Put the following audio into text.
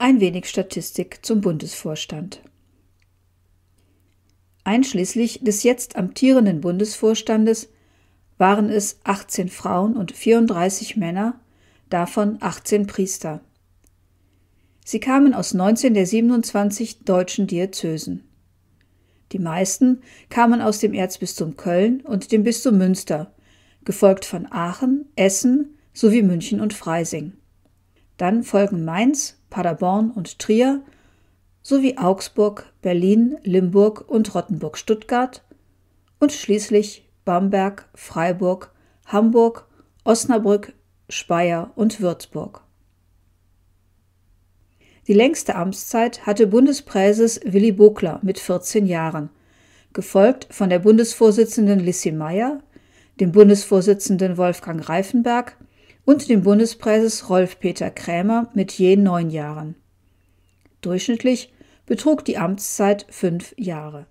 ein wenig Statistik zum Bundesvorstand. Einschließlich des jetzt amtierenden Bundesvorstandes waren es 18 Frauen und 34 Männer, davon 18 Priester. Sie kamen aus 19 der 27 deutschen Diözesen. Die meisten kamen aus dem Erzbistum Köln und dem Bistum Münster, gefolgt von Aachen, Essen sowie München und Freising. Dann folgen Mainz, Paderborn und Trier sowie Augsburg, Berlin, Limburg und Rottenburg-Stuttgart und schließlich Bamberg, Freiburg, Hamburg, Osnabrück, Speyer und Würzburg. Die längste Amtszeit hatte Bundespräses Willy Bokler mit 14 Jahren, gefolgt von der Bundesvorsitzenden Lissi Meyer, dem Bundesvorsitzenden Wolfgang Reifenberg, und den Bundespreis Rolf-Peter Krämer mit je neun Jahren. Durchschnittlich betrug die Amtszeit fünf Jahre